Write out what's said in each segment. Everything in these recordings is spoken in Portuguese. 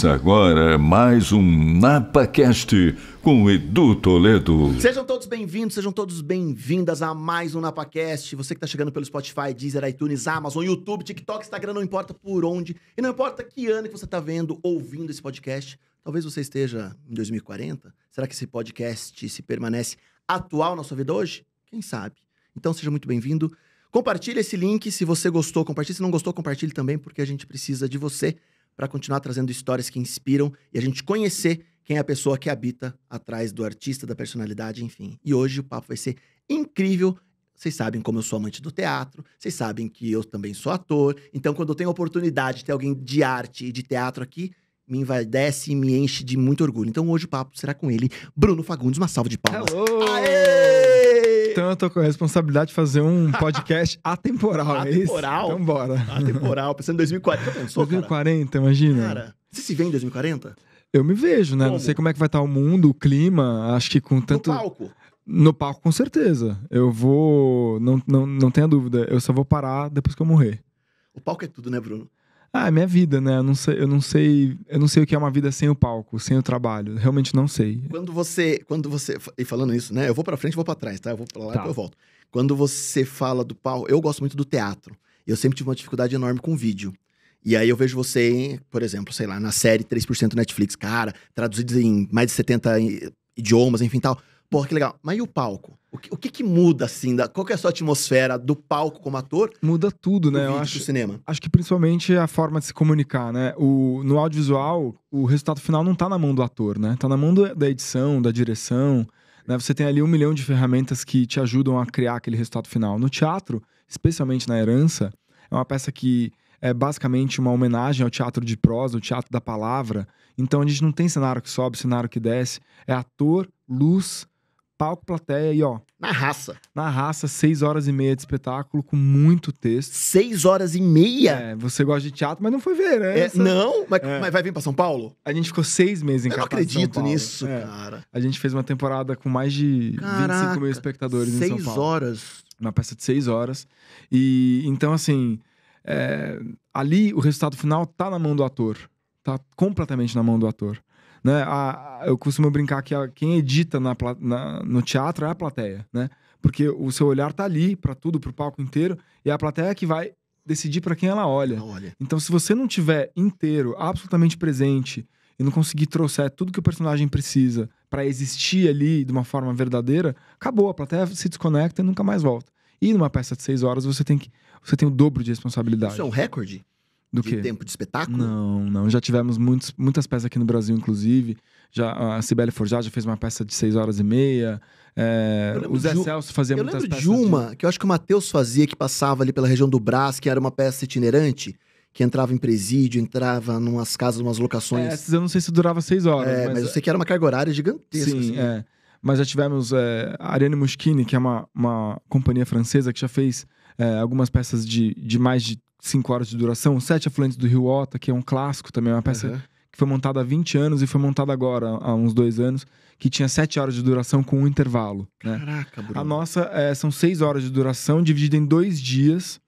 Começa agora mais um NapaCast com Edu Toledo. Sejam todos bem-vindos, sejam todos bem-vindas a mais um NapaCast. Você que está chegando pelo Spotify, Deezer, iTunes, Amazon, YouTube, TikTok, Instagram, não importa por onde. E não importa que ano que você está vendo, ouvindo esse podcast. Talvez você esteja em 2040. Será que esse podcast se permanece atual na sua vida hoje? Quem sabe? Então seja muito bem-vindo. Compartilhe esse link se você gostou, compartilhe. Se não gostou, compartilhe também, porque a gente precisa de você para continuar trazendo histórias que inspiram e a gente conhecer quem é a pessoa que habita atrás do artista, da personalidade, enfim. E hoje o papo vai ser incrível. Vocês sabem como eu sou amante do teatro, vocês sabem que eu também sou ator. Então, quando eu tenho a oportunidade de ter alguém de arte e de teatro aqui, me envadece e me enche de muito orgulho. Então, hoje o papo será com ele, Bruno Fagundes. Uma salva de palmas. Hello. Aê! Então eu com a responsabilidade de fazer um podcast atemporal, atemporal? é isso? Atemporal? Então bora. Atemporal, pensando em 2040, pensou, 2040, cara? imagina. Cara, você se vê em 2040? Eu me vejo, né? Como? Não sei como é que vai estar tá o mundo, o clima, acho que com tanto... No palco? No palco, com certeza. Eu vou... Não, não, não tenha dúvida, eu só vou parar depois que eu morrer. O palco é tudo, né, Bruno? Ah, é minha vida, né? Eu não sei, eu não sei, eu não sei o que é uma vida sem o palco, sem o trabalho. Realmente não sei. Quando você, quando você e falando isso, né? Eu vou para frente, vou para trás, tá? Eu vou para lá tá. e eu volto. Quando você fala do palco, eu gosto muito do teatro. Eu sempre tive uma dificuldade enorme com vídeo. E aí eu vejo você, por exemplo, sei lá, na série 3% Netflix, cara, traduzido em mais de 70 idiomas, enfim, tal. Porra, que legal. Mas e o palco? O que, o que, que muda, assim? Da, qual que é a sua atmosfera do palco como ator? Muda tudo, né? eu acho, cinema. Acho que principalmente a forma de se comunicar, né? O, no audiovisual, o resultado final não tá na mão do ator, né? Tá na mão do, da edição, da direção. Né? Você tem ali um milhão de ferramentas que te ajudam a criar aquele resultado final. No teatro, especialmente na herança, é uma peça que é basicamente uma homenagem ao teatro de prosa, o teatro da palavra. Então a gente não tem cenário que sobe, cenário que desce. É ator, luz, palco, plateia e ó. Na raça. Na raça, seis horas e meia de espetáculo, com muito texto. Seis horas e meia? É, você gosta de teatro, mas não foi ver, né? É, não, mas, é. mas, vai vir pra São Paulo? A gente ficou seis meses em Eu não acredito nisso, é. cara. A gente fez uma temporada com mais de Caraca, 25 mil espectadores em São Paulo. Seis horas. Uma peça de seis horas. E então, assim, é, ali o resultado final tá na mão do ator. Tá completamente na mão do ator. Né? A, eu costumo brincar que a, quem edita na, na, no teatro é a plateia, né? Porque o seu olhar tá ali para tudo, para o palco inteiro, e é a plateia que vai decidir para quem ela olha. ela olha. Então, se você não tiver inteiro, absolutamente presente, e não conseguir trouxer tudo que o personagem precisa para existir ali de uma forma verdadeira, acabou, a plateia se desconecta e nunca mais volta. E numa peça de seis horas, você tem que. Você tem o dobro de responsabilidade. Isso é um recorde? Do de quê? tempo de espetáculo? Não, não. Já tivemos muitos, muitas peças aqui no Brasil, inclusive. Já, a Cibele Forjar já fez uma peça de 6 horas e meia. É, o Zé de, Celso fazia eu muitas peças. Eu lembro de uma de... que eu acho que o Matheus fazia, que passava ali pela região do Brás, que era uma peça itinerante que entrava em presídio, entrava numas casas, umas locações. É, essas eu não sei se durava seis horas. É, mas... mas eu é sei que era uma carga horária gigantesca. Sim, assim. é. Mas já tivemos é, a Ariane Muschini, que é uma, uma companhia francesa que já fez é, algumas peças de, de mais de 5 horas de duração, Sete Afluentes do Rio Ota, que é um clássico também, é uma peça uhum. que foi montada há 20 anos e foi montada agora, há uns dois anos, que tinha 7 horas de duração com um intervalo. Né? Caraca, Bruno. A nossa é, são 6 horas de duração, dividida em dois dias,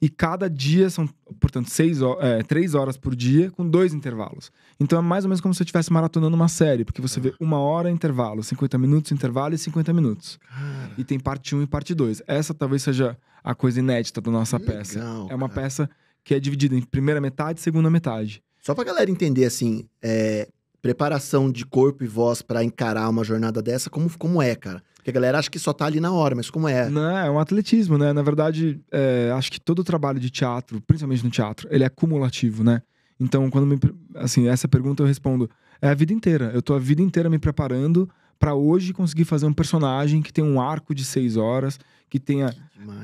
e cada dia são portanto, seis, é, três horas por dia, com dois intervalos. Então é mais ou menos como se eu estivesse maratonando uma série, porque você vê uma hora intervalo, 50 minutos intervalo e 50 minutos. Cara. E tem parte 1 um e parte 2. Essa talvez seja a coisa inédita da nossa peça. É uma cara. peça que é dividida em primeira metade e segunda metade. Só pra galera entender, assim, é, preparação de corpo e voz para encarar uma jornada dessa, como, como é, cara? Porque a galera acha que só tá ali na hora, mas como é? Não, né, é um atletismo, né? Na verdade, é, acho que todo o trabalho de teatro, principalmente no teatro, ele é cumulativo, né? Então, quando me, assim, essa pergunta eu respondo, é a vida inteira. Eu tô a vida inteira me preparando para hoje conseguir fazer um personagem que tenha um arco de seis horas, que tenha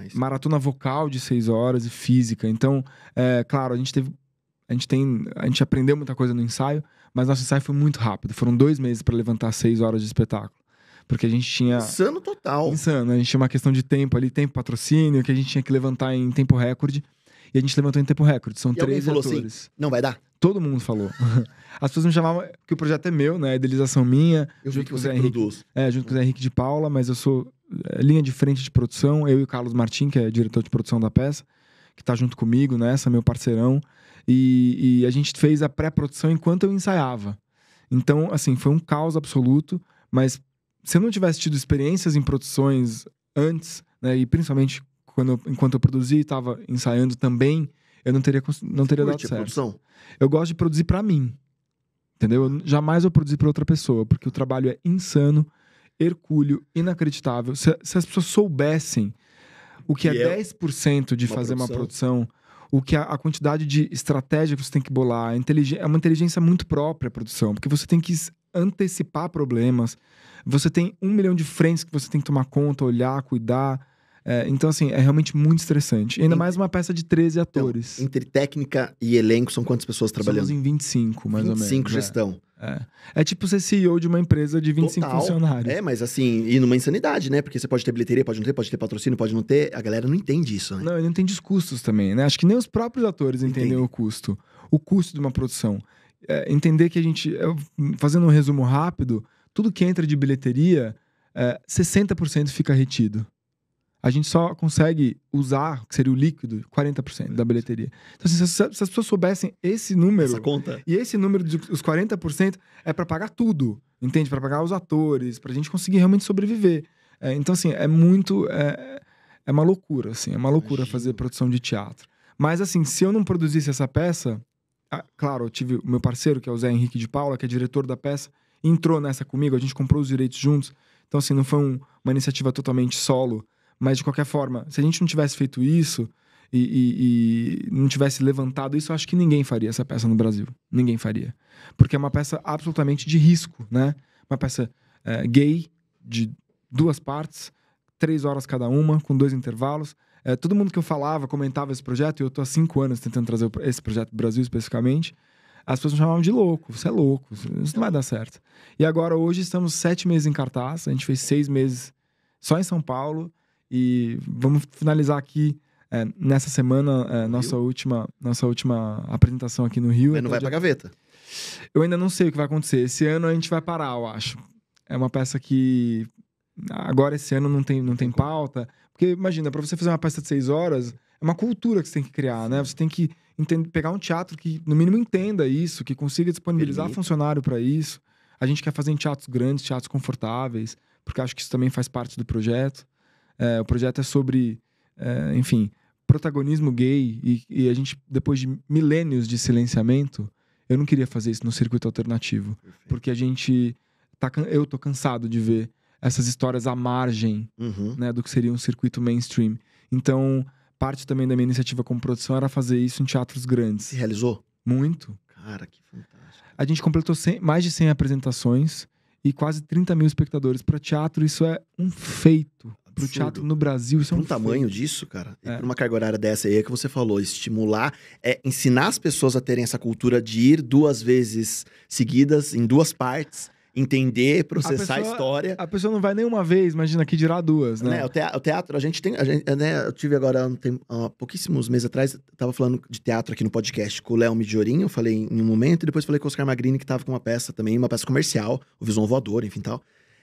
que maratona vocal de seis horas e física. Então, é, claro, a gente teve, a gente tem, a gente aprendeu muita coisa no ensaio, mas nosso ensaio foi muito rápido. Foram dois meses para levantar seis horas de espetáculo. Porque a gente tinha. Insano total. Insano. A gente tinha uma questão de tempo ali, tempo patrocínio, que a gente tinha que levantar em tempo recorde. E a gente levantou em tempo recorde. São e três falou assim, atores. Assim, não vai dar? Todo mundo falou. As pessoas me chamavam, que o projeto é meu, né? A idealização minha. Eu junto que com o Zé Henrique, É, junto com o Zé Henrique de Paula, mas eu sou eh, linha de frente de produção. Eu e o Carlos Martim, que é diretor de produção da peça, que tá junto comigo nessa, meu parceirão. E, e a gente fez a pré-produção enquanto eu ensaiava. Então, assim, foi um caos absoluto, mas se eu não tivesse tido experiências em produções antes, né, e principalmente quando eu, enquanto eu produzi e estava ensaiando também, eu não teria, não teria Você dado certo. Produção? Eu gosto de produzir para mim, entendeu? Eu, jamais eu produzi para outra pessoa, porque o trabalho é insano, hercúleo, inacreditável. Se, se as pessoas soubessem o que, que é, é 10% de uma fazer produção. uma produção o que a, a, quantidade de estratégia que você tem que bolar, é uma inteligência muito própria a produção, porque você tem que antecipar problemas. Você tem um milhão de frentes que você tem que tomar conta, olhar, cuidar. É, então, assim, é realmente muito estressante. E ainda entre... mais uma peça de 13 então, atores. Então, entre técnica e elenco, são quantas pessoas trabalhando? Somos em 25, mais 25 ou menos. 25 é. gestão. É. é. é tipo ser CEO de uma empresa de 25 Total. funcionários. É, mas assim, e numa insanidade, né? Porque você pode ter bilheteria, pode não ter, pode ter patrocínio, pode não ter. A galera não entende isso, né? Não, e não entende os custos também, né? Acho que nem os próprios atores entendem o custo. O custo de uma produção é, entender que a gente, fazendo um resumo rápido, tudo que entra de bilheteria, é, 60% fica retido. A gente só consegue usar, que seria o líquido, 40% da bilheteria. Então, assim, se, as pessoas soubessem esse número. Essa conta. E esse número dos 40% é para pagar tudo, entende? Para pagar os atores, para a gente conseguir realmente sobreviver. É, então, assim, é muito. É, é uma loucura, assim. É uma loucura Imagina. fazer produção de teatro. Mas, assim, se eu não produzisse essa peça, ah, claro, eu tive o meu parceiro, que é o Zé Henrique de Paula, que é diretor da peça, entrou nessa comigo, a gente comprou os direitos juntos. Então, assim, não foi um, uma iniciativa totalmente solo, mas de qualquer forma, se a gente não tivesse feito isso e, e, e não tivesse levantado isso, eu acho que ninguém faria essa peça no Brasil. Ninguém faria. Porque é uma peça absolutamente de risco, né? Uma peça é, gay, de duas partes, três horas cada uma, com dois intervalos. É, todo mundo que eu falava, comentava esse projeto, e eu estou há cinco anos tentando trazer esse projeto para o Brasil especificamente, as pessoas me chamavam de louco, você é louco, isso não vai dar certo. E agora, hoje, estamos sete meses em cartaz, a gente fez seis meses só em São Paulo, e vamos finalizar aqui é, nessa semana, é, nossa, última, nossa última apresentação aqui no Rio. Mas não vai dia... pra gaveta. Eu ainda não sei o que vai acontecer. Esse ano a gente vai parar, eu acho. É uma peça que. Agora esse ano não tem, não tem pauta. Porque imagina, para você fazer uma peça de seis horas, é uma cultura que você tem que criar, né? Você tem que entender, pegar um teatro que, no mínimo, entenda isso, que consiga disponibilizar funcionário para isso. A gente quer fazer em teatros grandes, teatros confortáveis, porque acho que isso também faz parte do projeto. É, o projeto é sobre, é, enfim, protagonismo gay e, e, a gente, depois de milênios de silenciamento, eu não queria fazer isso no circuito alternativo, Perfeito. porque a gente tá, eu tô cansado de ver essas histórias à margem uhum. né, do que seria um circuito mainstream. Então, parte também da minha iniciativa como produção era fazer isso em teatros grandes. Se realizou? Muito. Cara, que fantástico. A gente completou 100, mais de 100 apresentações e quase 30 mil espectadores. Para teatro, isso é um feito. Para o teatro no Brasil, isso é um, um tamanho feito. disso, cara. É. uma carga horária dessa aí é que você falou, estimular, é ensinar as pessoas a terem essa cultura de ir duas vezes seguidas, em duas partes entender, processar a, pessoa, a, história. A pessoa não vai nem uma vez, imagina que dirá duas, né? né? O, teatro, o, teatro, a gente tem. A gente, né, eu tive agora há pouquíssimos meses atrás, tava falando de teatro aqui no podcast com o Léo Midiorinho, eu falei em um momento, e depois falei com o Oscar Magrini, que tava com uma peça também, uma peça comercial, o Visão Voador, enfim tal.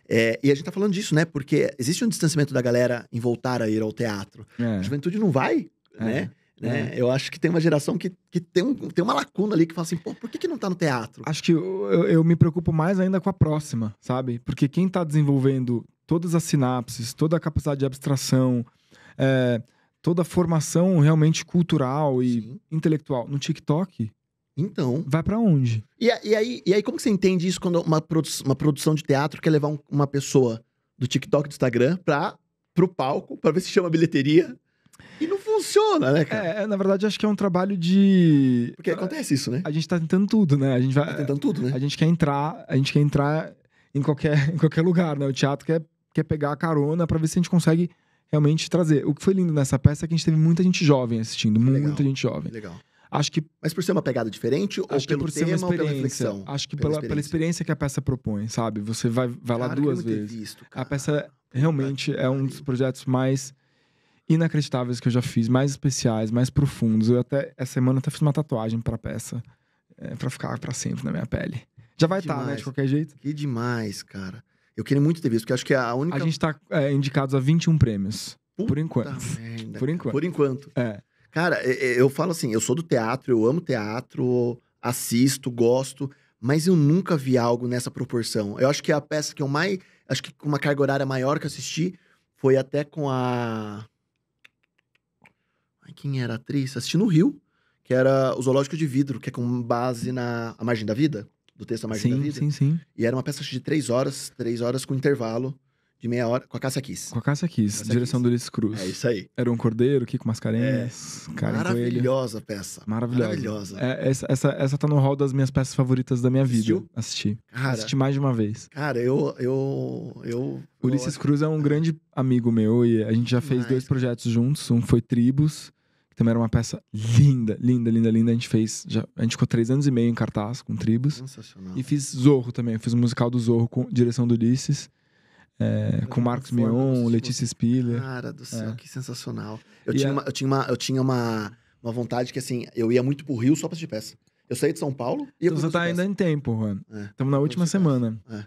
É, e a gente tá falando disso, né? Porque existe um distanciamento da galera em voltar a ir ao teatro. É. A juventude não vai, é. né? Né? É. Eu acho que tem uma geração que, que tem, um, tem uma lacuna ali que fala assim, pô, por que, que não tá no teatro? Acho que eu, eu, eu me preocupo mais ainda com a próxima, sabe? Porque quem tá desenvolvendo todas as sinapses, toda a capacidade de abstração, é, toda a formação realmente cultural e Sim. intelectual no TikTok. Então. Vai para onde? E, e, aí, e aí, como que você entende isso quando uma, produ uma produção de teatro quer levar um, uma pessoa do TikTok do Instagram pra, pro palco, para ver se chama bilheteria? E não funciona, né, cara? É, é, na verdade, acho que é um trabalho de. Porque acontece isso, né? A gente tá tentando tudo, né? A gente vai. Tá tentando tudo, né? A gente quer entrar, a gente quer entrar em qualquer, em qualquer lugar, né? O teatro quer, quer pegar a carona para ver se a gente consegue realmente trazer. O que foi lindo nessa peça é que a gente teve muita gente jovem assistindo, muita gente jovem. Legal. Acho que. Mas por ser uma pegada diferente ou pelo por tema ou pela reflexão? Acho que pela, pela, experiência. pela, experiência. que a peça propõe, sabe? Você vai, vai cara, lá duas vezes. Visto, a peça realmente é um dos projetos mais inacreditáveis que eu já fiz, mais especiais, mais profundos. Eu até essa semana até fiz uma tatuagem para peça, é, para ficar para sempre na minha pele. Já vai estar, tá, né, de qualquer jeito. Que demais, cara. Eu queria muito ter visto, porque acho que é a única A gente tá é, indicados a 21 prêmios Puta por enquanto. Merda, por enquanto. Por enquanto. É. Cara, eu falo assim, eu sou do teatro, eu amo teatro, assisto, gosto, mas eu nunca vi algo nessa proporção. Eu acho que a peça que eu mais, acho que com uma carga horária maior que assisti foi até com a quem era a atriz, assisti no Rio, que era o Zoológico de Vidro, que é com base na A Margem da Vida, do texto A Margem sim, da Vida. Sim, sim, sim. E era uma peça de três horas, três horas com intervalo de meia hora, com a Cássia Kiss. Com a Cássia Kiss, Cássia direção Kiss. do Ulisses Cruz. É isso aí. Era um cordeiro, Kiko Mascarenhas, é. cara Maravilhosa peça. Maravilhosa. Maravilhosa. É, essa, essa, essa tá no hall das minhas peças favoritas da minha vida. Assisti. Cara, Assisti mais de uma vez. Cara, eu... eu, eu Ulisses eu... Cruz é um grande amigo meu e a gente já fez Mas... dois projetos juntos. Um foi Tribos também era uma peça linda, linda, linda, linda. A gente fez. Já, a gente ficou três anos e meio em cartaz com tribos. Sensacional. E fiz Zorro também. Eu fiz o musical do Zorro com direção do Ulisses. É, com Marcos Mion, Letícia Spiller. Cara do céu, é. que sensacional. Eu tinha, uma, eu tinha, uma, eu tinha uma, uma vontade que, assim, eu ia muito pro Rio só pra assistir peça. Eu saí de São Paulo e então você tá ainda em tempo, Juan. É, Estamos na última semana. É.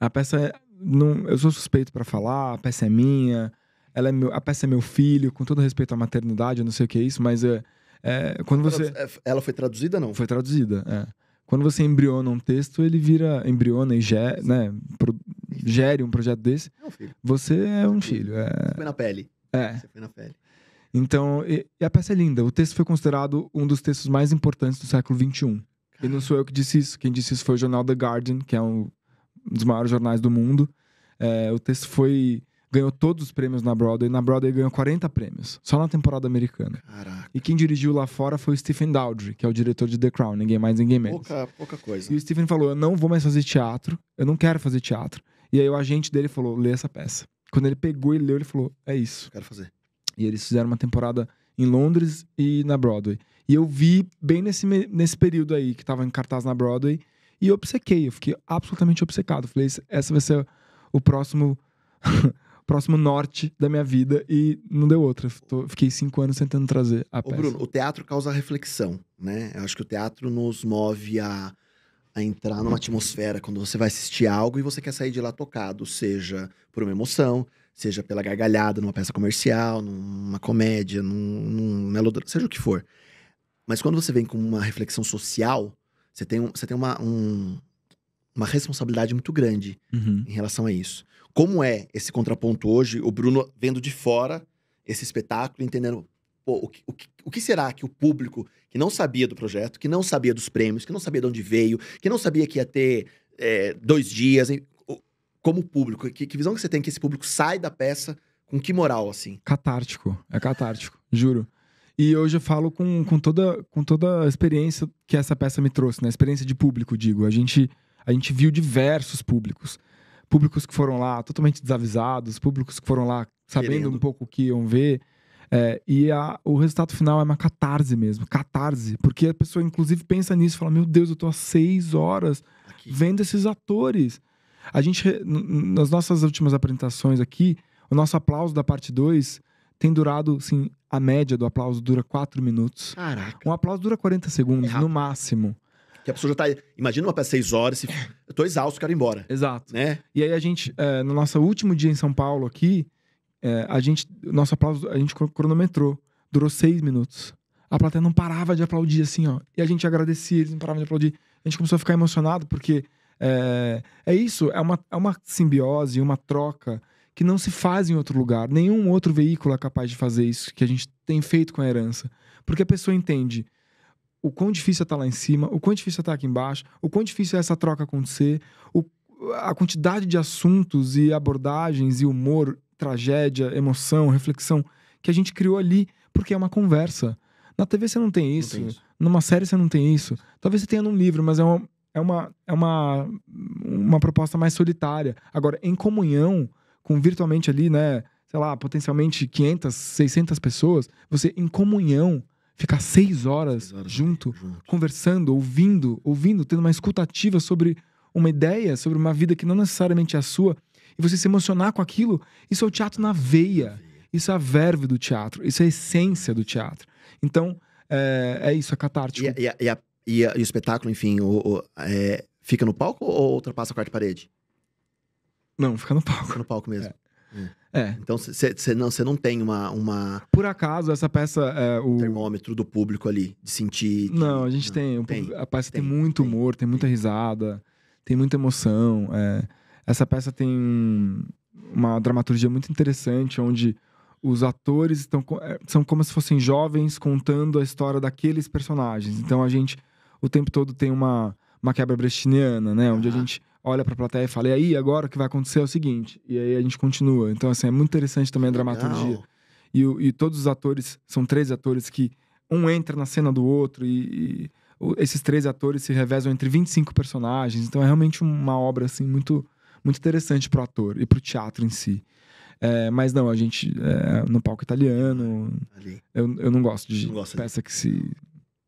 A peça é. Não, eu sou suspeito para falar, a peça é minha ela é meu, a peça é meu filho, com todo respeito à maternidade, eu não sei o que é isso, mas é, é quando você... É, ela foi traduzida, não? Foi traduzida, é. Quando você embriona um texto, ele vira, embriona e gere, né, pro, gere um projeto desse, é um filho. você é um filho. É... Você foi na pele. É. Você foi na pele. Então, e, e a peça é linda. O texto foi considerado um dos textos mais importantes do século XXI. E não sou eu que disse isso. Quem disse isso foi o jornal The Guardian, que é um dos maiores jornais do mundo. É, o texto foi ganhou todos os prêmios na Broadway. Na Broadway ganhou 40 prêmios, só na temporada americana. Caraca. E quem dirigiu lá fora foi o Stephen Daldry, que é o diretor de The Crown, ninguém mais, ninguém menos. Pouca, pouca coisa. E o Stephen falou: Eu não vou mais fazer teatro, eu não quero fazer teatro. E aí o agente dele falou: Lê essa peça. Quando ele pegou e leu, ele falou: É isso. Quero fazer. E eles fizeram uma temporada em Londres e na Broadway. E eu vi bem nesse, nesse período aí, que tava em cartaz na Broadway, e eu obcequei. Eu fiquei absolutamente obcecado. Falei: Essa vai ser o próximo próximo norte da minha vida e não deu outra. Tô, fiquei cinco anos tentando trazer a Ô, peça. Bruno, o teatro causa reflexão, né? Eu acho que o teatro nos move a, a entrar numa atmosfera quando você vai assistir algo e você quer sair de lá tocado, seja por uma emoção, seja pela gargalhada numa peça comercial, numa comédia, num, num melodrama, seja o que for. Mas quando você vem com uma reflexão social, você tem, um, você tem uma, um, uma responsabilidade muito grande uhum. em relação a isso. Como é esse contraponto hoje, o Bruno vendo de fora esse espetáculo, entendendo pô, o, que, o, que, o que será que o público que não sabia do projeto, que não sabia dos prêmios, que não sabia de onde veio, que não sabia que ia ter é, dois dias, hein? como público, que, que visão que você tem que esse público sai da peça com que moral, assim? Catártico, é catártico, juro. E hoje eu falo com, com, toda, com toda a experiência que essa peça me trouxe, né? Experiência de público, digo. A gente a gente viu diversos públicos. Públicos que foram lá totalmente desavisados, públicos que foram lá sabendo Querendo. um pouco o que iam ver. É, e a, o resultado final é uma catarse mesmo, catarse. Porque a pessoa, inclusive, pensa nisso, fala: Meu Deus, eu tô há seis horas aqui. vendo esses atores. A gente, nas nossas últimas apresentações aqui, o nosso aplauso da parte 2 tem durado, assim, a média do aplauso dura quatro minutos. Caraca. Um aplauso dura 40 segundos, é no máximo. Que a pessoa já tá. Imagina uma para seis horas, se... eu tô exausto, quero ir embora. Exato. Né? E aí a gente, é, no nosso último dia em São Paulo aqui, é, a gente. Nosso aplauso, a gente cronometrou. Durou seis minutos. A plateia não parava de aplaudir, assim, ó. E a gente agradecia, eles não paravam de aplaudir. A gente começou a ficar emocionado, porque é, é isso, é uma, é uma simbiose, uma troca que não se faz em outro lugar. Nenhum outro veículo é capaz de fazer isso que a gente tem feito com a herança. Porque a pessoa entende o quão difícil é estar tá lá em cima, o quão difícil é estar tá aqui embaixo, o quão difícil é essa troca acontecer, o, a quantidade de assuntos e abordagens e humor, tragédia, emoção, reflexão que a gente criou ali, porque é uma conversa. Na TV você não tem isso, não tem isso. numa série você não tem isso. Talvez você tenha num livro, mas é uma, é uma, é uma, uma proposta mais solitária. Agora, em comunhão com virtualmente ali, né, sei lá, potencialmente 500, 600 pessoas, você em comunhão ficar seis horas, seis horas junto, junto, conversando, ouvindo, ouvindo, tendo uma escutativa sobre uma ideia, sobre uma vida que não necessariamente é a sua, e você se emocionar com aquilo, isso é o teatro na veia. Isso é a verve do teatro, isso é a essência do teatro. Então, é, é isso, é catártico. E, e, e, a, e a, o espetáculo, enfim, o, o, é, fica no palco ou ultrapassa a quarta parede? Não, fica no palco. Fica no palco mesmo. É. É. Então você não, não tem uma, uma. Por acaso, essa peça. É, o... Termômetro do público ali, de sentir. De... Não, a gente não, tem, tem, A peça tem, tem muito tem, humor, tem, muita risada, tem muita emoção. É. Essa peça tem uma dramaturgia muito interessante, onde os atores estão, é, são como se fossem jovens contando a história daqueles personagens. Então a gente, o tempo todo, tem uma, uma quebra brechiniana, né? Onde a ah. gente olha para a plateia e fala, e aí, agora o que vai acontecer é o seguinte. E aí a gente continua. Então, assim, é muito interessante também a dramaturgia. E, e, todos os atores, são três atores que um entra na cena do outro e, e esses três atores se revezam entre 25 personagens. Então, é realmente uma obra, assim, muito, muito interessante pro ator e pro teatro em si. É, mas não, a gente, é, no palco italiano, Ali. Eu, eu não gosto de não peça de... que se...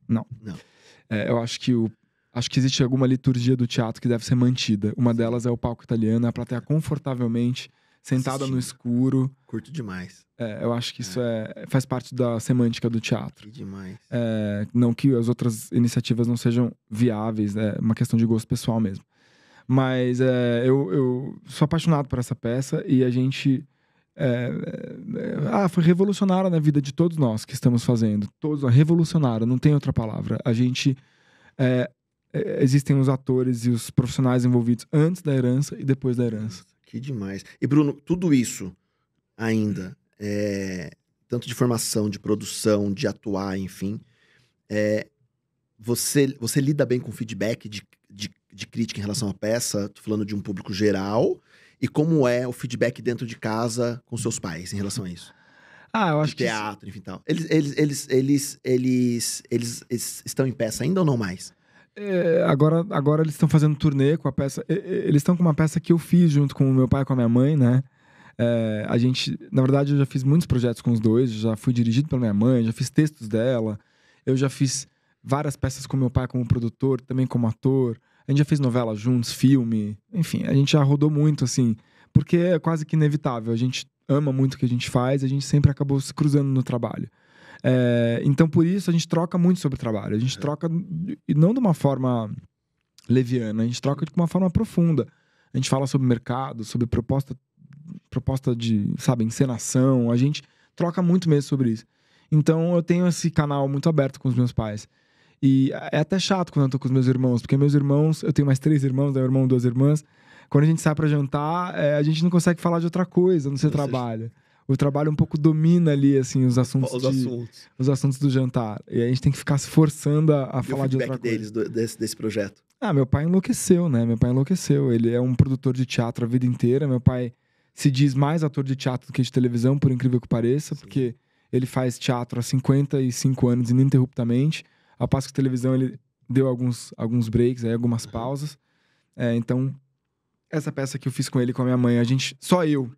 Não. não. É, eu acho que o, Acho que existe alguma liturgia do teatro que deve ser mantida. Uma delas é o palco italiano, é para ter confortavelmente sentada Assistindo. no escuro. Curto demais. É, eu acho que é. isso é, faz parte da semântica do teatro. Que demais. É, não que as outras iniciativas não sejam viáveis, é uma questão de gosto pessoal mesmo. Mas é, eu, eu, sou apaixonado por essa peça e a gente. É, é, ah, foi revolucionária na vida de todos nós que estamos fazendo. Todos, revolucionária, não tem outra palavra. A gente é, existem os atores e os profissionais envolvidos antes da herança e depois da herança. Que demais. E Bruno, tudo isso ainda, é, tanto de formação, de produção, de atuar, enfim, é, você, você lida bem com feedback de, de, de crítica em relação à peça? Tô falando de um público geral. E como é o feedback dentro de casa com seus pais em relação a isso? Ah, eu acho de teatro, que. Teatro, enfim tal. Eles, eles, eles, eles, eles, estão em peça ainda ou não mais? É, agora, agora eles estão fazendo turnê com a peça. Eles estão com uma peça que eu fiz junto com o meu pai e com a minha mãe, né? É, a gente, na verdade, eu já fiz muitos projetos com os dois. Já fui dirigido pela minha mãe, já fiz textos dela. Eu já fiz várias peças com meu pai como produtor, também como ator. A gente já fez novela juntos, filme. Enfim, a gente já rodou muito, assim. Porque é quase que inevitável. A gente ama muito o que a gente faz, a gente sempre acabou se cruzando no trabalho. É, então, por isso, a gente troca muito sobre trabalho. A gente é. troca, e não de uma forma leviana, a gente troca de uma forma profunda. A gente fala sobre mercado, sobre proposta, proposta de, sabe, encenação. A gente troca muito mesmo sobre isso. Então, eu tenho esse canal muito aberto com os meus pais. E é até chato quando eu tô com os meus irmãos, porque meus irmãos, eu tenho mais três irmãos, meu né, irmão duas irmãs. Quando a gente sai para jantar, é, a gente não consegue falar de outra coisa no seu Vocês... trabalho o trabalho um pouco domina ali, assim, os assuntos. Os, de, assuntos. os assuntos do jantar. E a gente tem que ficar se forçando a, a falar de outra coisa. deles, do, desse, desse projeto? Ah, meu pai enlouqueceu, né? Meu pai enlouqueceu. Ele é um produtor de teatro a vida inteira. Meu pai se diz mais ator de teatro do que de televisão, por incrível que pareça, Sim. porque ele faz teatro há 55 anos ininterruptamente. A passo que televisão ele deu alguns, alguns breaks, aí, algumas pausas. É, então, essa peça que eu fiz com ele, com a minha mãe, a gente. Só eu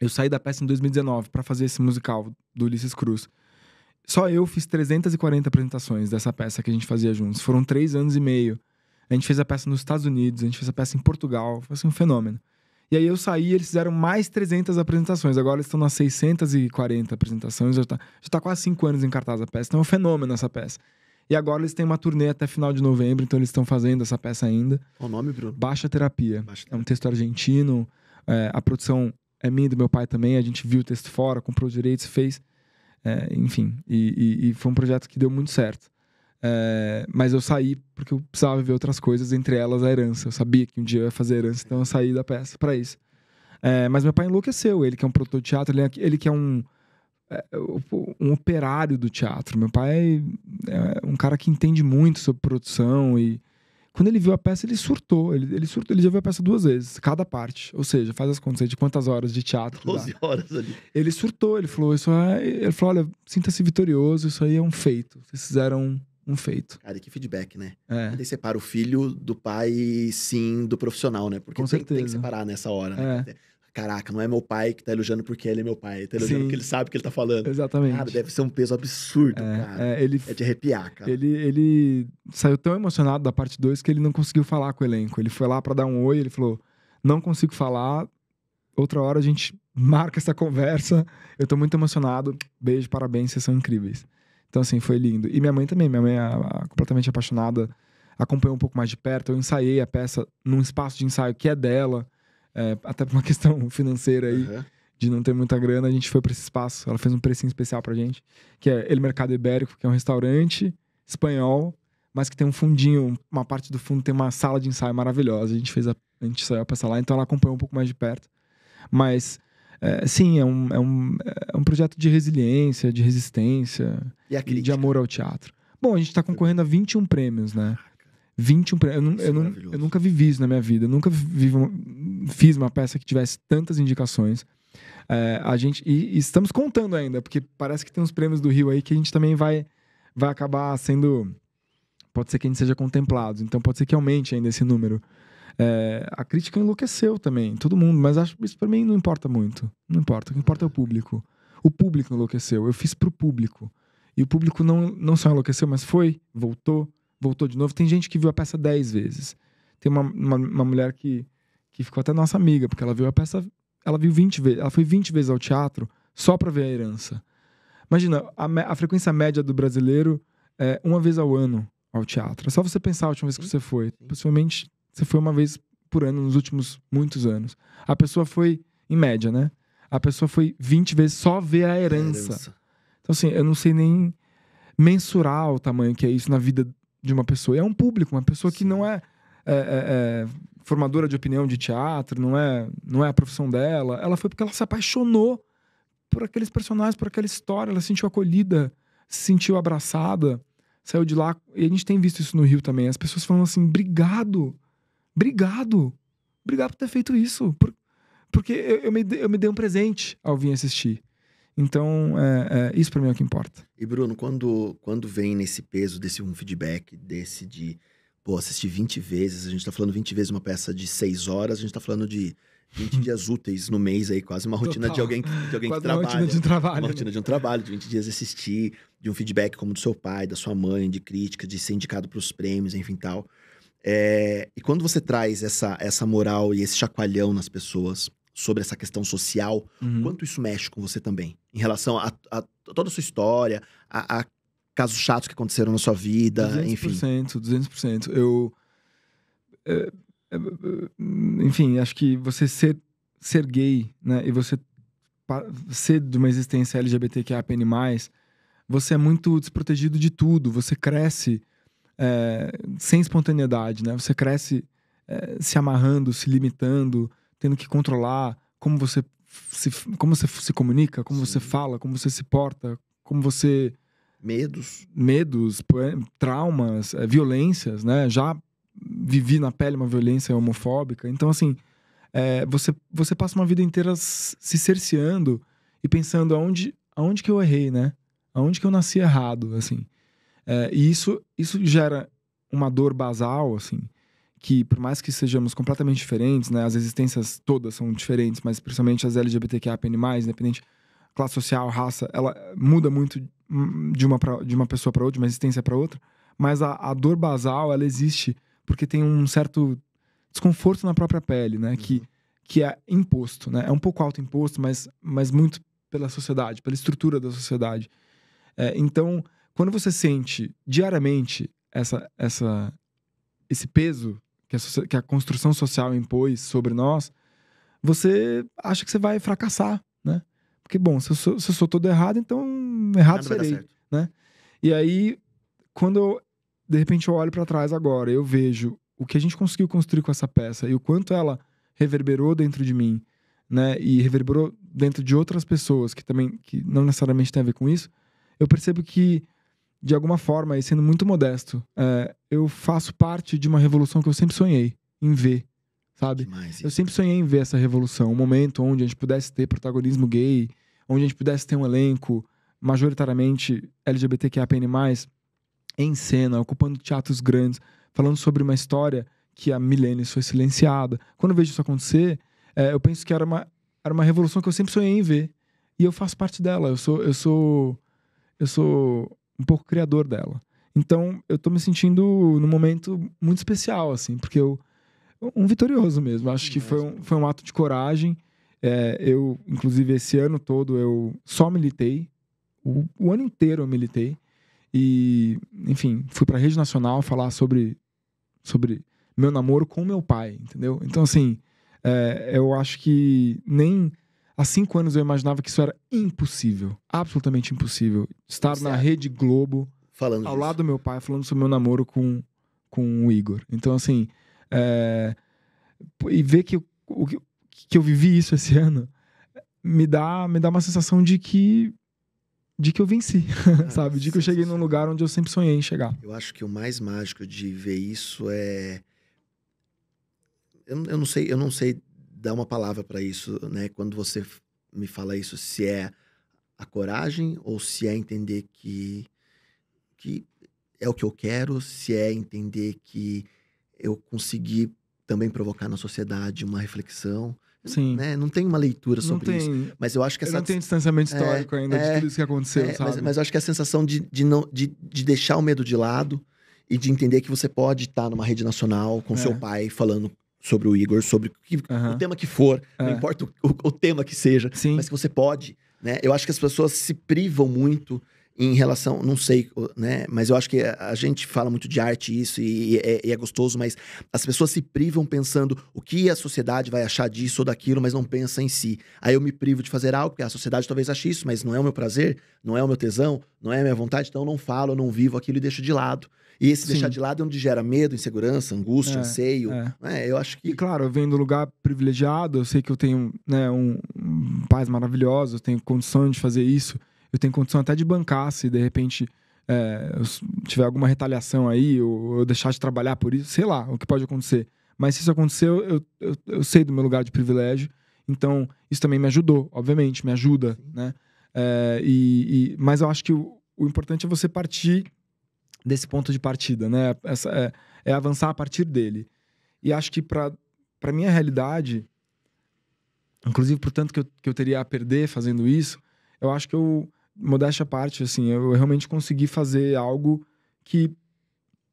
eu saí da peça em 2019 para fazer esse musical do Ulisses Cruz. Só eu fiz 340 apresentações dessa peça que a gente fazia juntos. Foram três anos e meio. A gente fez a peça nos Estados Unidos, a gente fez a peça em Portugal. Foi assim, um fenômeno. E aí eu saí eles fizeram mais 300 apresentações. Agora eles estão nas 640 apresentações. Já está já tá quase cinco anos em cartaz a peça. Então é um fenômeno essa peça. E agora eles têm uma turnê até final de novembro, então eles estão fazendo essa peça ainda. Qual o nome, Bruno? Baixa Terapia. Baixa Terapia. É um texto argentino. É, a produção é minha e do meu pai também. A gente viu o texto fora, comprou direitos, fez. É, enfim, e, e, e, foi um projeto que deu muito certo. É, mas eu saí porque eu precisava ver outras coisas, entre elas a herança. Eu sabia que um dia eu ia fazer herança, então eu saí da peça para isso. É, mas meu pai enlouqueceu. Ele que é um produtor de teatro, ele, é, ele que é um, é, um operário do teatro. Meu pai é um cara que entende muito sobre produção e quando ele viu a peça, ele surtou. Ele, ele surtou, ele já viu a peça duas vezes, cada parte. Ou seja, faz as contas aí de quantas horas de teatro. 12 horas ali. Ele surtou, ele falou, isso é. Ele falou: olha, sinta-se vitorioso, isso aí é um feito. Vocês fizeram um feito. Cara, que feedback, né? É. Ele separa o filho do pai, sim, do profissional, né? Porque Com tem, certeza. tem que separar nessa hora, né? É caraca, não é meu pai que tá elogiando porque ele é meu pai, ele tá elogiando porque ele sabe o que ele tá falando. Exatamente. Cara, deve ser um peso absurdo, é, cara. É, ele, é de arrepiar, cara. Ele, ele saiu tão emocionado da parte 2 que ele não conseguiu falar com o elenco. Ele foi lá para dar um oi, ele falou: não consigo falar, outra hora a gente marca essa conversa. Eu tô muito emocionado. Beijo, parabéns, vocês são incríveis. Então, assim, foi lindo. E minha mãe também, minha mãe é, é completamente apaixonada, acompanhou um pouco mais de perto. Eu ensaiei a peça num espaço de ensaio que é dela é, até por uma questão financeira aí, uhum. de não ter muita grana, a gente foi para esse espaço. Ela fez um precinho especial pra gente, que é El Mercado Ibérico, que é um restaurante espanhol, mas que tem um fundinho, uma parte do fundo tem uma sala de ensaio maravilhosa. A gente fez a, a gente saiu pra essa lá, então ela acompanhou um pouco mais de perto. Mas é, sim, é um, é, um, é um projeto de resiliência, de resistência e, e de amor ao teatro. Bom, a gente está concorrendo a 21 prêmios, né? 21 eu, é eu, eu, nunca vivi isso na minha vida. Eu nunca uma, fiz uma peça que tivesse tantas indicações. É, a gente e, e, estamos contando ainda, porque parece que tem uns prêmios do Rio aí que a gente também vai vai acabar sendo pode ser que a gente seja contemplado, então pode ser que aumente ainda esse número. É, a crítica enlouqueceu também, todo mundo, mas acho isso para mim não importa muito. Não importa, o que importa é o público. O público enlouqueceu, eu fiz pro público. E o público não, não só enlouqueceu, mas foi, voltou, voltou de novo. Tem gente que viu a peça dez vezes. Tem uma, uma, uma mulher que, que ficou até nossa amiga, porque ela viu a peça. Ela viu 20 vezes. Ela foi 20 vezes ao teatro só para ver a herança. Imagina, a, a, frequência média do brasileiro é uma vez ao ano ao teatro. É só você pensar a última vez que você foi. Possivelmente você foi uma vez por ano nos últimos muitos anos. A pessoa foi, em média, né? A pessoa foi 20 vezes só ver a herança. herança. Então, assim, eu não sei nem mensurar o tamanho que é isso na vida de uma pessoa. E é um público, uma pessoa que não é, é, é, é, formadora de opinião de teatro, não é, não é a profissão dela. Ela foi porque ela se apaixonou por aqueles personagens, por aquela história. Ela se sentiu acolhida, se sentiu abraçada, saiu de lá. E a gente tem visto isso no Rio também. As pessoas falam assim: obrigado, obrigado, obrigado por ter feito isso. Por, porque eu, eu, me, eu me dei um presente ao vir assistir. Então, é, é, isso para mim é o que importa. E Bruno, quando, quando vem nesse peso desse um feedback, desse de, pô, assistir 20 vezes, a gente tá falando 20 vezes uma peça de 6 horas, a gente tá falando de 20 dias úteis no mês aí, quase uma rotina Total. de alguém, que, de alguém quase que trabalha. Uma rotina de um trabalho. Uma né? rotina de um trabalho, de 20 dias assistir, de um feedback como do seu pai, da sua mãe, de crítica, de ser indicado para os prêmios, enfim tal. É, e quando você traz essa, essa moral e esse chacoalhão nas pessoas, sobre essa questão social, uhum. quanto isso mexe com você também? Em relação a, a toda a sua história, a, a, casos chatos que aconteceram na sua vida, 200%, enfim. 200%, 200%. Eu. É, é, é, enfim, acho que você ser, ser gay, né? E você ser de uma existência LGBT que é LGBTQAPN, você é muito desprotegido de tudo, você cresce é, sem espontaneidade, né? Você cresce é, se amarrando, se limitando tendo que controlar como você se, como você se comunica, como Sim. você fala, como você se porta, como você medos, medos, é, traumas, é, violências, né? Já vivi na pele uma violência homofóbica. Então assim, é, você você passa uma vida inteira se cerceando e pensando aonde aonde que eu errei, né? Aonde que eu nasci errado, assim. É, e isso isso gera uma dor basal, assim, que, por mais que sejamos completamente diferentes, né, as existências todas são diferentes, mas principalmente as LGBTQAPN+, independente classe social, raça, ela muda muito de uma, pra, de uma pessoa para outra, de uma existência para outra, mas a, a, dor basal, ela existe porque tem um certo desconforto na própria pele, né, que, uhum. que é imposto, né, é um pouco alto imposto, mas, mas muito pela sociedade, pela estrutura da sociedade. É, então, quando você sente diariamente essa, essa, esse peso que a, que a construção social impôs sobre nós, você acha que você vai fracassar, né? Porque, bom, se eu sou, se eu sou todo errado, então errado Nada serei, né? E aí, quando eu, de repente eu olho para trás agora, eu vejo o que a gente conseguiu construir com essa peça e o quanto ela reverberou dentro de mim, né? E reverberou dentro de outras pessoas que também que não necessariamente tem a ver com isso. Eu percebo que de alguma forma, e sendo muito modesto, é, eu faço parte de uma revolução que eu sempre sonhei em ver, sabe? Demais, eu sempre sonhei em ver essa revolução, um momento onde a gente pudesse ter protagonismo gay, onde a gente pudesse ter um elenco majoritariamente LGBTQAPN+, em cena, ocupando teatros grandes, falando sobre uma história que há milênios foi silenciada. Quando eu vejo isso acontecer, é, eu penso que era uma, era uma revolução que eu sempre sonhei em ver. E eu faço parte dela. Eu sou, eu sou, eu sou um pouco criador dela. Então, eu tô me sentindo num momento muito especial, assim, porque eu. Um vitorioso mesmo. Acho que foi um, foi um ato de coragem. É, eu, inclusive, esse ano todo, eu só militei. O, o ano inteiro eu militei. E, enfim, fui pra rede nacional falar sobre, sobre meu namoro com meu pai, entendeu? Então, assim, é, eu acho que nem Há cinco anos eu imaginava que isso era impossível. Absolutamente impossível. Estar certo. na Rede Globo, falando ao disso. lado do meu pai, falando sobre o meu namoro com, com o Igor. Então, assim. É... E ver que eu, que eu vivi isso esse ano me dá, me dá uma sensação de que. De que eu venci, ah, sabe? De que eu cheguei num lugar onde eu sempre sonhei em chegar. Eu acho que o mais mágico de ver isso é eu, não sei, eu não sei dar uma palavra para isso, né? Quando você me fala isso, se é a coragem ou se é entender que que é o que eu quero, se é entender que eu consegui também provocar na sociedade uma reflexão. Sim. Né? Não tem uma leitura sobre tem, isso. Mas eu acho que essa. Eu não tem distanciamento é, histórico é, ainda é, de tudo isso que aconteceu, é, mas, mas, eu acho que a sensação de, de, não, de, de deixar o medo de lado e de entender que você pode estar numa rede nacional com é. seu pai falando sobre o Igor, sobre que, uhum. o tema que for, não é. importa o, o, o, tema que seja, Sim. mas que você pode, né? Eu acho que as pessoas se privam muito em relação, não sei, né? Mas eu acho que a gente fala muito de arte isso e, e, é, e é gostoso, mas as pessoas se privam pensando o que a sociedade vai achar disso ou daquilo, mas não pensa em si. Aí eu me privo de fazer algo porque a sociedade talvez ache isso, mas não é o meu prazer, não é o meu tesão, não é a minha vontade, então eu não falo, eu não vivo aquilo e deixo de lado. E esse Sim. deixar de lado é onde gera medo, insegurança, angústia, é, anseio. É. é. eu acho que. E claro, eu venho do lugar privilegiado, eu sei que eu tenho né, um, um pais eu tenho condição de fazer isso, eu tenho condição até de bancar se de repente é, tiver alguma retaliação aí, ou eu deixar de trabalhar por isso, sei lá o que pode acontecer. Mas se isso acontecer, eu, eu, eu sei do meu lugar de privilégio, então isso também me ajudou, obviamente, me ajuda, né? É, e, e, mas eu acho que o, o importante é você partir desse ponto de partida, né? Essa, é, é avançar a partir dele. E acho que para minha realidade, inclusive por tanto que eu, que eu teria a perder fazendo isso, eu acho que eu, modéstia à parte, assim, eu realmente consegui fazer algo que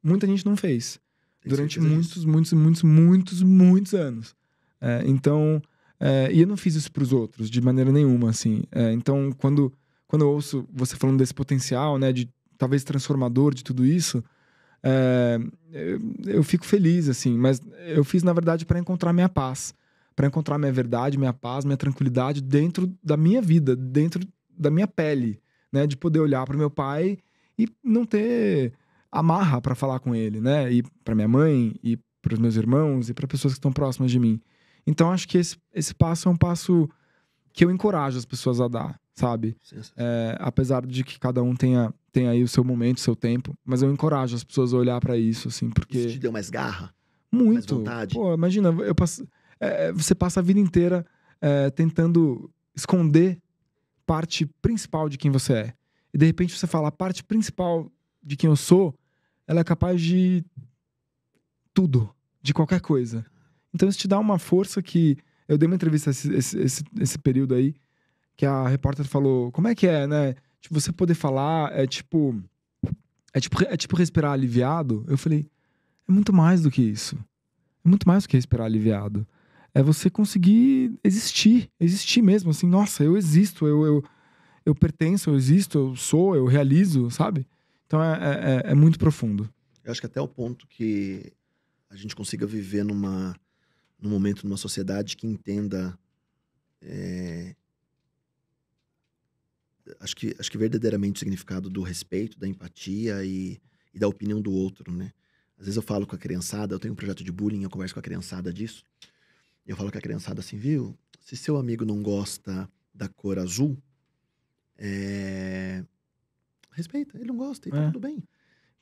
muita gente não fez durante muitos, muitos, muitos, muitos, muitos anos. É, então, é, e eu não fiz isso para os outros de maneira nenhuma, assim. É, então, quando, quando eu ouço você falando desse potencial, né, de talvez transformador de tudo isso, é, eu, eu, fico feliz, assim. Mas eu fiz, na verdade, para encontrar minha paz. para encontrar minha verdade, minha paz, minha tranquilidade dentro da minha vida, dentro da minha pele, né? De poder olhar para meu pai e não ter amarra para falar com ele, né? E para minha mãe, e para os meus irmãos, e para pessoas que estão próximas de mim. Então, acho que esse, esse passo é um passo que eu encorajo as pessoas a dar, sabe? É, apesar de que cada um tenha, tenha aí o seu momento, o seu tempo, mas eu encorajo as pessoas a olhar para isso, assim, porque. Isso te deu mais garra? Muito. Mais vontade. Pô, imagina, eu passo, é, é, você passa a vida inteira é, tentando esconder parte principal de quem você é. E de repente você fala, a parte principal de quem eu sou, ela é capaz de tudo, de qualquer coisa. Então isso te dá uma força que eu dei uma entrevista esse, esse, esse, esse período aí, que a repórter falou: como é que é, né? Tipo, você poder falar é tipo. É tipo, é tipo respirar aliviado. Eu falei: é muito mais do que isso. É muito mais do que respirar aliviado. É você conseguir existir, existir mesmo. Assim, nossa, eu existo, eu, eu, eu pertenço, eu existo, eu sou, eu realizo, sabe? Então é, é, é, é muito profundo. Eu acho que até o ponto que a gente consiga viver numa no momento numa sociedade que entenda é, acho que acho que verdadeiramente o significado do respeito da empatia e, e, da opinião do outro né às vezes eu falo com a criançada eu tenho um projeto de bullying eu converso com a criançada disso eu falo com a criançada assim viu se seu amigo não gosta da cor azul é... respeita ele não gosta e tá é. tudo bem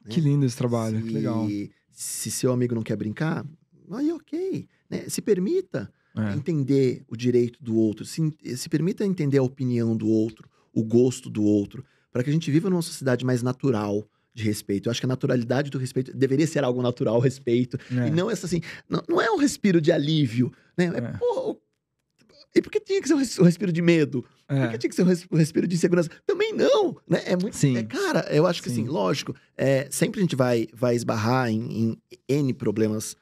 que né? lindo esse trabalho se, que legal se seu amigo não quer brincar aí ok né? Se permita é. entender o direito do outro, se, se permita entender a opinião do outro, o gosto do outro, para que a gente viva numa sociedade mais natural, de respeito. Eu acho que a naturalidade do respeito deveria ser algo natural, respeito. É. E não essa assim. Não, não, é um respiro de alívio, né? É, é. Pô, e por que tinha que ser um respiro de medo? É. Por que tinha que ser um respiro de insegurança? Também não, né? É muito. Sim. É cara, eu acho que Sim. assim, lógico, é, sempre a gente vai, vai esbarrar em, em N problemas